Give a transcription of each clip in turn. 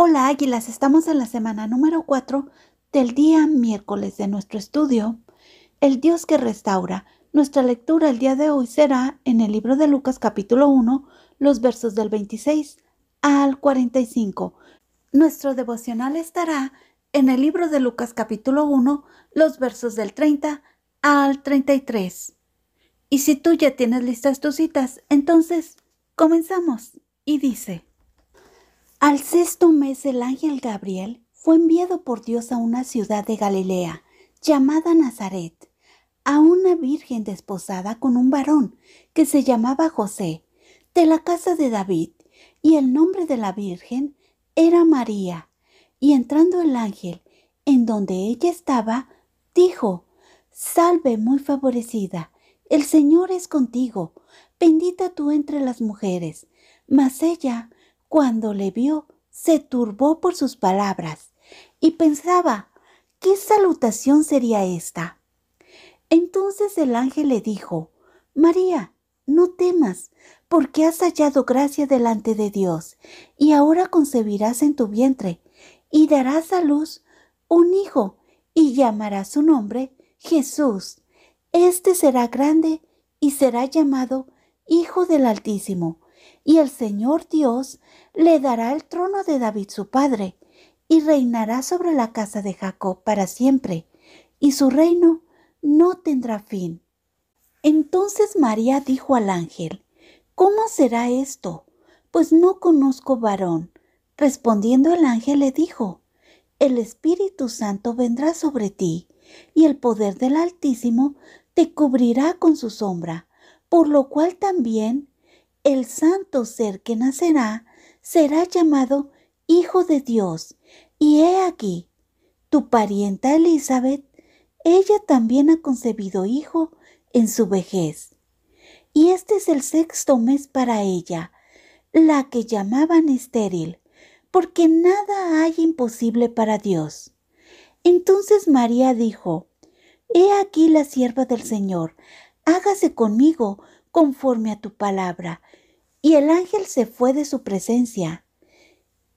Hola Águilas, estamos en la semana número 4 del día miércoles de nuestro estudio. El Dios que restaura. Nuestra lectura el día de hoy será en el libro de Lucas capítulo 1, los versos del 26 al 45. Nuestro devocional estará en el libro de Lucas capítulo 1, los versos del 30 al 33. Y si tú ya tienes listas tus citas, entonces comenzamos. Y dice. Al sexto mes el ángel Gabriel fue enviado por Dios a una ciudad de Galilea llamada Nazaret, a una virgen desposada con un varón que se llamaba José, de la casa de David, y el nombre de la virgen era María. Y entrando el ángel en donde ella estaba, dijo, Salve muy favorecida, el Señor es contigo, bendita tú entre las mujeres. Mas ella, cuando le vio, se turbó por sus palabras y pensaba, ¿qué salutación sería esta? Entonces el ángel le dijo, María, no temas, porque has hallado gracia delante de Dios, y ahora concebirás en tu vientre, y darás a luz un hijo, y llamarás su nombre Jesús. Este será grande y será llamado Hijo del Altísimo y el Señor Dios le dará el trono de David su padre, y reinará sobre la casa de Jacob para siempre, y su reino no tendrá fin. Entonces María dijo al ángel, ¿Cómo será esto? Pues no conozco varón. Respondiendo el ángel le dijo, El Espíritu Santo vendrá sobre ti, y el poder del Altísimo te cubrirá con su sombra, por lo cual también el santo ser que nacerá será llamado Hijo de Dios. Y he aquí, tu parienta Elizabeth, ella también ha concebido hijo en su vejez. Y este es el sexto mes para ella, la que llamaban estéril, porque nada hay imposible para Dios. Entonces María dijo, He aquí la sierva del Señor, hágase conmigo conforme a tu palabra y el ángel se fue de su presencia.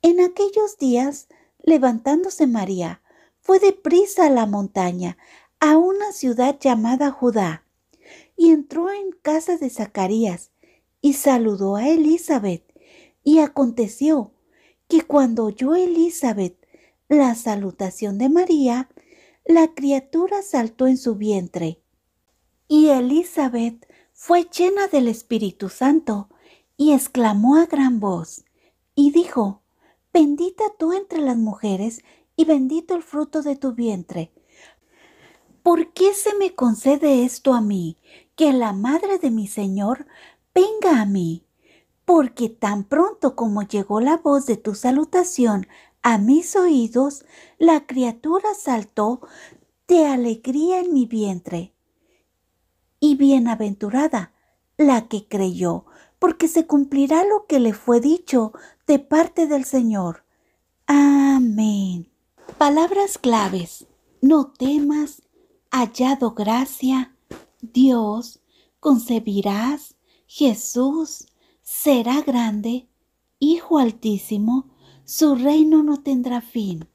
En aquellos días, levantándose María, fue deprisa a la montaña, a una ciudad llamada Judá, y entró en casa de Zacarías, y saludó a Elizabeth. Y aconteció que cuando oyó Elizabeth la salutación de María, la criatura saltó en su vientre. Y Elizabeth fue llena del Espíritu Santo y exclamó a gran voz, y dijo, Bendita tú entre las mujeres, y bendito el fruto de tu vientre. ¿Por qué se me concede esto a mí, que la madre de mi Señor venga a mí? Porque tan pronto como llegó la voz de tu salutación a mis oídos, la criatura saltó de alegría en mi vientre. Y bienaventurada la que creyó, porque se cumplirá lo que le fue dicho de parte del Señor. Amén. Palabras claves. No temas, hallado gracia, Dios, concebirás, Jesús, será grande, Hijo altísimo, su reino no tendrá fin.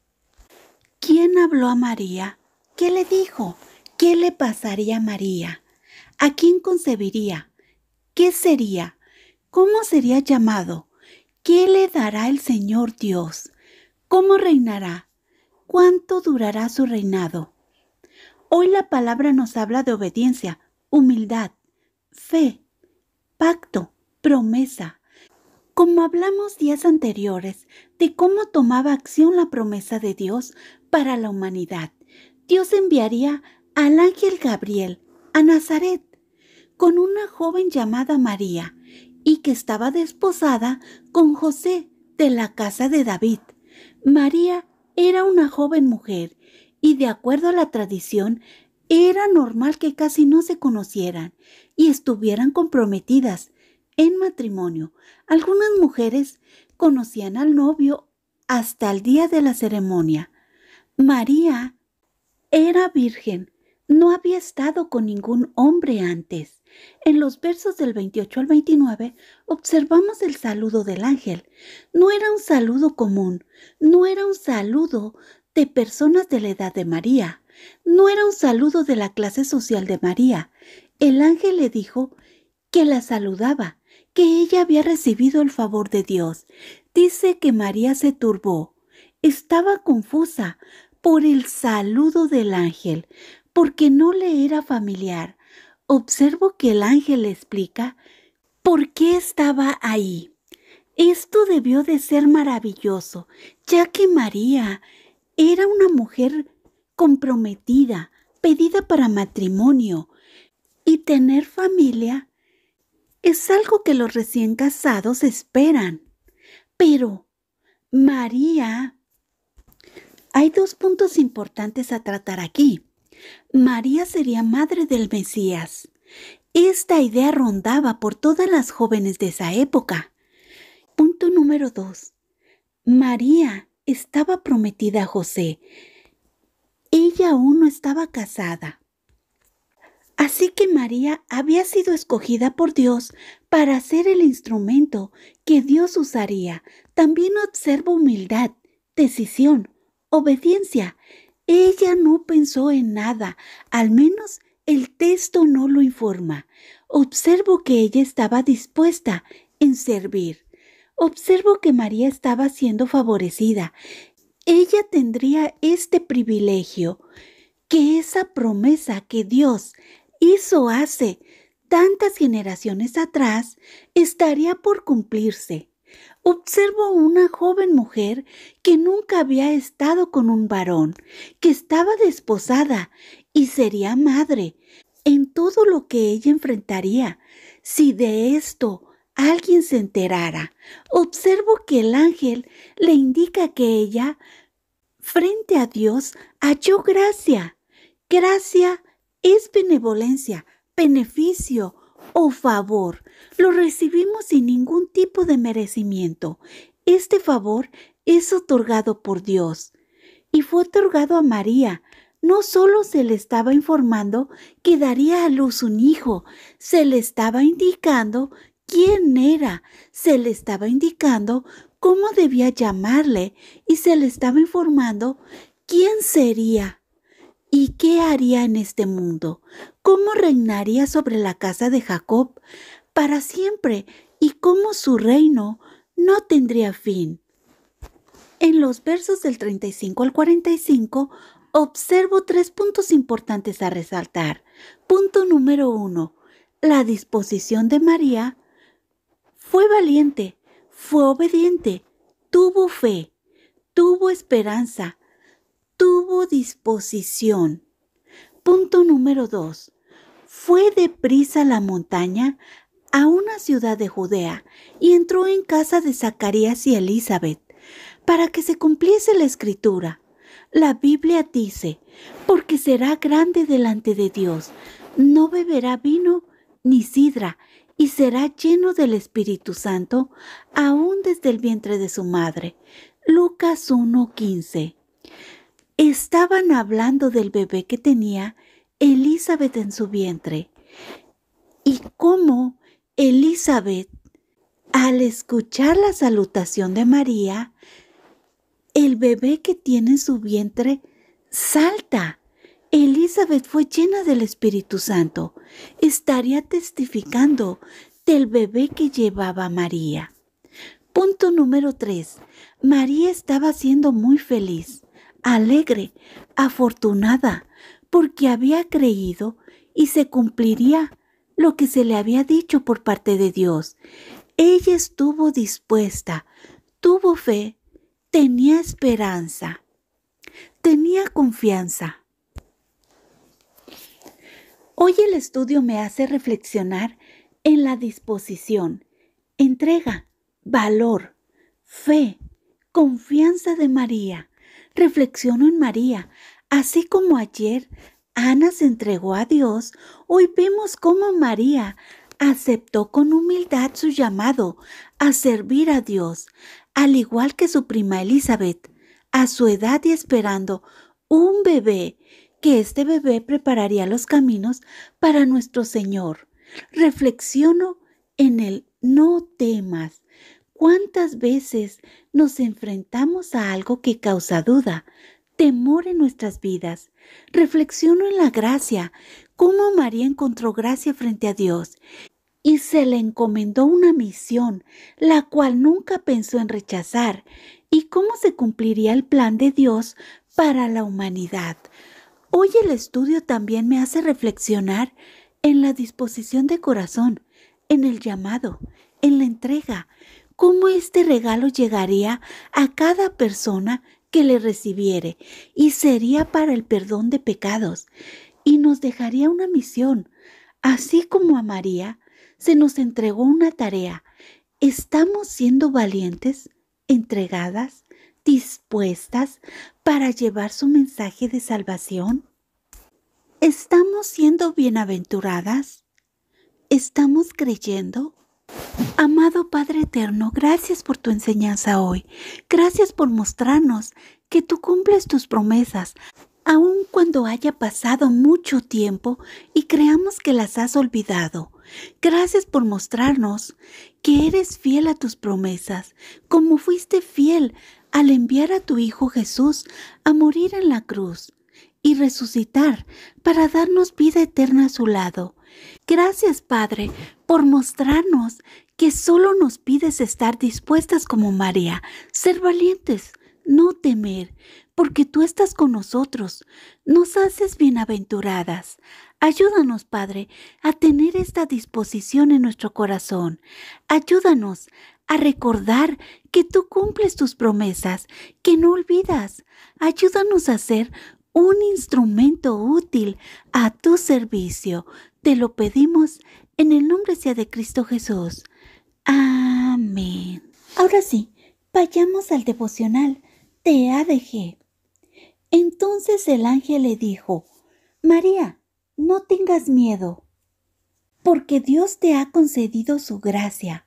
¿Quién habló a María? ¿Qué le dijo? ¿Qué le pasaría a María? ¿A quién concebiría? ¿Qué sería? ¿Cómo sería llamado? ¿Qué le dará el Señor Dios? ¿Cómo reinará? ¿Cuánto durará su reinado? Hoy la palabra nos habla de obediencia, humildad, fe, pacto, promesa. Como hablamos días anteriores de cómo tomaba acción la promesa de Dios para la humanidad, Dios enviaría al ángel Gabriel a Nazaret con una joven llamada María y que estaba desposada con José de la casa de David. María era una joven mujer y de acuerdo a la tradición era normal que casi no se conocieran y estuvieran comprometidas en matrimonio. Algunas mujeres conocían al novio hasta el día de la ceremonia. María era virgen, no había estado con ningún hombre antes. En los versos del 28 al 29 observamos el saludo del ángel. No era un saludo común, no era un saludo de personas de la edad de María, no era un saludo de la clase social de María. El ángel le dijo que la saludaba, que ella había recibido el favor de Dios. Dice que María se turbó, estaba confusa por el saludo del ángel, porque no le era familiar observo que el ángel le explica por qué estaba ahí. Esto debió de ser maravilloso, ya que María era una mujer comprometida, pedida para matrimonio, y tener familia es algo que los recién casados esperan. Pero María, hay dos puntos importantes a tratar aquí. María sería madre del Mesías. Esta idea rondaba por todas las jóvenes de esa época. Punto número 2. María estaba prometida a José. Ella aún no estaba casada. Así que María había sido escogida por Dios para ser el instrumento que Dios usaría. También observa humildad, decisión, obediencia ella no pensó en nada, al menos el texto no lo informa. Observo que ella estaba dispuesta en servir. Observo que María estaba siendo favorecida. Ella tendría este privilegio, que esa promesa que Dios hizo hace tantas generaciones atrás estaría por cumplirse observo una joven mujer que nunca había estado con un varón, que estaba desposada y sería madre en todo lo que ella enfrentaría si de esto alguien se enterara. Observo que el ángel le indica que ella, frente a Dios, halló gracia. Gracia es benevolencia, beneficio, o oh, favor, lo recibimos sin ningún tipo de merecimiento. Este favor es otorgado por Dios y fue otorgado a María. No solo se le estaba informando que daría a luz un hijo, se le estaba indicando quién era, se le estaba indicando cómo debía llamarle y se le estaba informando quién sería. ¿Y qué haría en este mundo? ¿Cómo reinaría sobre la casa de Jacob para siempre? ¿Y cómo su reino no tendría fin? En los versos del 35 al 45 observo tres puntos importantes a resaltar. Punto número uno, la disposición de María fue valiente, fue obediente, tuvo fe, tuvo esperanza, tuvo disposición. Punto número 2. Fue deprisa a la montaña a una ciudad de Judea y entró en casa de Zacarías y Elizabeth para que se cumpliese la escritura. La Biblia dice, porque será grande delante de Dios, no beberá vino ni sidra, y será lleno del Espíritu Santo aún desde el vientre de su madre. Lucas estaban hablando del bebé que tenía Elizabeth en su vientre y cómo Elizabeth, al escuchar la salutación de María, el bebé que tiene en su vientre salta. Elizabeth fue llena del Espíritu Santo. Estaría testificando del bebé que llevaba María. Punto número 3. María estaba siendo muy feliz alegre, afortunada, porque había creído y se cumpliría lo que se le había dicho por parte de Dios. Ella estuvo dispuesta, tuvo fe, tenía esperanza, tenía confianza. Hoy el estudio me hace reflexionar en la disposición, entrega, valor, fe, confianza de María, Reflexiono en María. Así como ayer Ana se entregó a Dios, hoy vemos cómo María aceptó con humildad su llamado a servir a Dios, al igual que su prima Elizabeth, a su edad y esperando un bebé, que este bebé prepararía los caminos para nuestro Señor. Reflexiono en el no temas, ¿Cuántas veces nos enfrentamos a algo que causa duda, temor en nuestras vidas? Reflexiono en la gracia, cómo María encontró gracia frente a Dios y se le encomendó una misión, la cual nunca pensó en rechazar, y cómo se cumpliría el plan de Dios para la humanidad. Hoy el estudio también me hace reflexionar en la disposición de corazón, en el llamado, en la entrega, cómo este regalo llegaría a cada persona que le recibiere y sería para el perdón de pecados y nos dejaría una misión. Así como a María, se nos entregó una tarea. Estamos siendo valientes, entregadas, dispuestas para llevar su mensaje de salvación. ¿Estamos siendo bienaventuradas? ¿Estamos creyendo? Amado Padre Eterno, gracias por tu enseñanza hoy. Gracias por mostrarnos que tú cumples tus promesas, aun cuando haya pasado mucho tiempo y creamos que las has olvidado. Gracias por mostrarnos que eres fiel a tus promesas, como fuiste fiel al enviar a tu Hijo Jesús a morir en la cruz y resucitar para darnos vida eterna a su lado. Gracias, Padre, por mostrarnos que solo nos pides estar dispuestas como María, ser valientes, no temer, porque tú estás con nosotros, nos haces bienaventuradas. Ayúdanos, Padre, a tener esta disposición en nuestro corazón. Ayúdanos a recordar que tú cumples tus promesas, que no olvidas. Ayúdanos a ser un instrumento útil a tu servicio. Te lo pedimos en el nombre sea de Cristo Jesús. Amén. Ahora sí, vayamos al devocional de ADG. Entonces el ángel le dijo, María, no tengas miedo, porque Dios te ha concedido su gracia.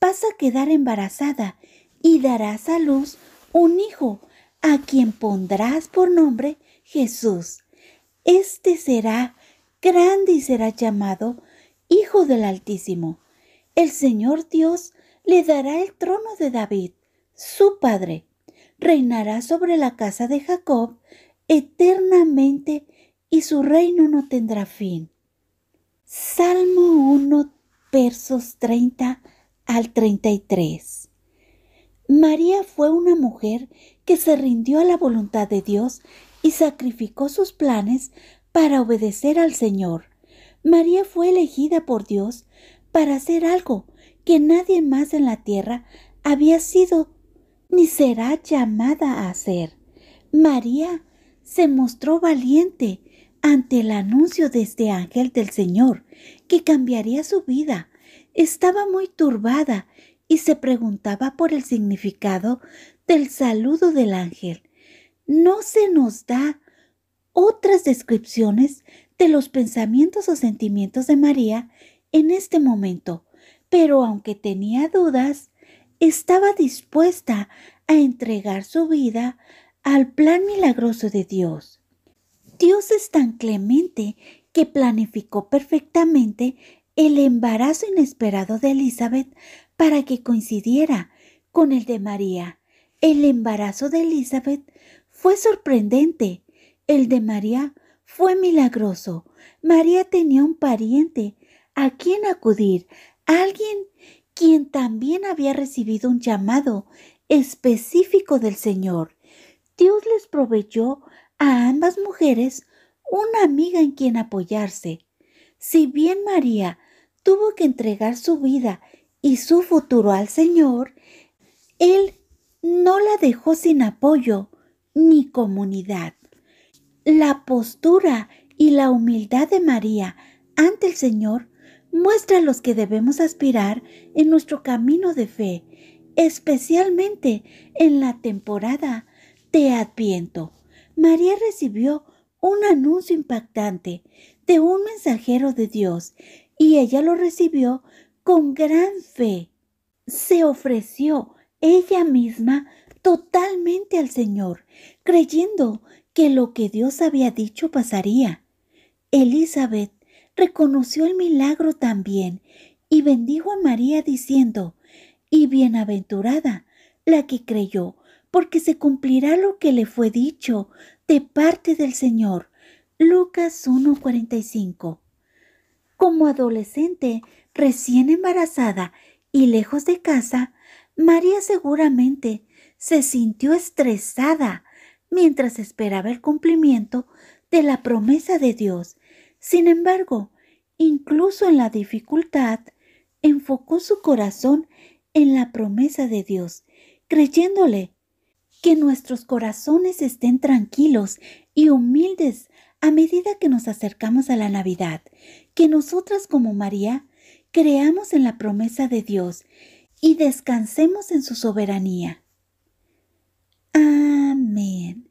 Vas a quedar embarazada y darás a luz un hijo, a quien pondrás por nombre Jesús. Este será grande y será llamado Hijo del Altísimo. El Señor Dios le dará el trono de David, su padre. Reinará sobre la casa de Jacob eternamente y su reino no tendrá fin. Salmo 1, versos 30 al 33. María fue una mujer que se rindió a la voluntad de Dios y sacrificó sus planes para obedecer al Señor. María fue elegida por Dios para hacer algo que nadie más en la tierra había sido ni será llamada a hacer. María se mostró valiente ante el anuncio de este ángel del Señor que cambiaría su vida. Estaba muy turbada y se preguntaba por el significado del saludo del ángel. No se nos da otras descripciones de los pensamientos o sentimientos de María en este momento, pero aunque tenía dudas, estaba dispuesta a entregar su vida al plan milagroso de Dios. Dios es tan clemente que planificó perfectamente el embarazo inesperado de Elizabeth para que coincidiera con el de María. El embarazo de Elizabeth fue sorprendente, el de María fue milagroso. María tenía un pariente a quien acudir, alguien quien también había recibido un llamado específico del Señor. Dios les proveyó a ambas mujeres una amiga en quien apoyarse. Si bien María tuvo que entregar su vida y su futuro al Señor, Él no la dejó sin apoyo ni comunidad. La postura y la humildad de María ante el Señor muestra los que debemos aspirar en nuestro camino de fe, especialmente en la temporada de Adviento. María recibió un anuncio impactante de un mensajero de Dios y ella lo recibió con gran fe. Se ofreció ella misma totalmente al Señor, creyendo que lo que Dios había dicho pasaría. Elizabeth reconoció el milagro también y bendijo a María diciendo, y bienaventurada la que creyó, porque se cumplirá lo que le fue dicho de parte del Señor. Lucas 1:45. Como adolescente, recién embarazada y lejos de casa, María seguramente se sintió estresada, mientras esperaba el cumplimiento de la promesa de Dios. Sin embargo, incluso en la dificultad, enfocó su corazón en la promesa de Dios, creyéndole que nuestros corazones estén tranquilos y humildes a medida que nos acercamos a la Navidad, que nosotras como María creamos en la promesa de Dios y descansemos en su soberanía. Amén.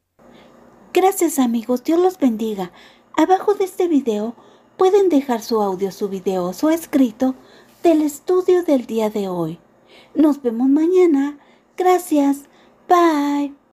Gracias amigos, Dios los bendiga. Abajo de este video pueden dejar su audio, su video, o su escrito del estudio del día de hoy. Nos vemos mañana. Gracias. Bye.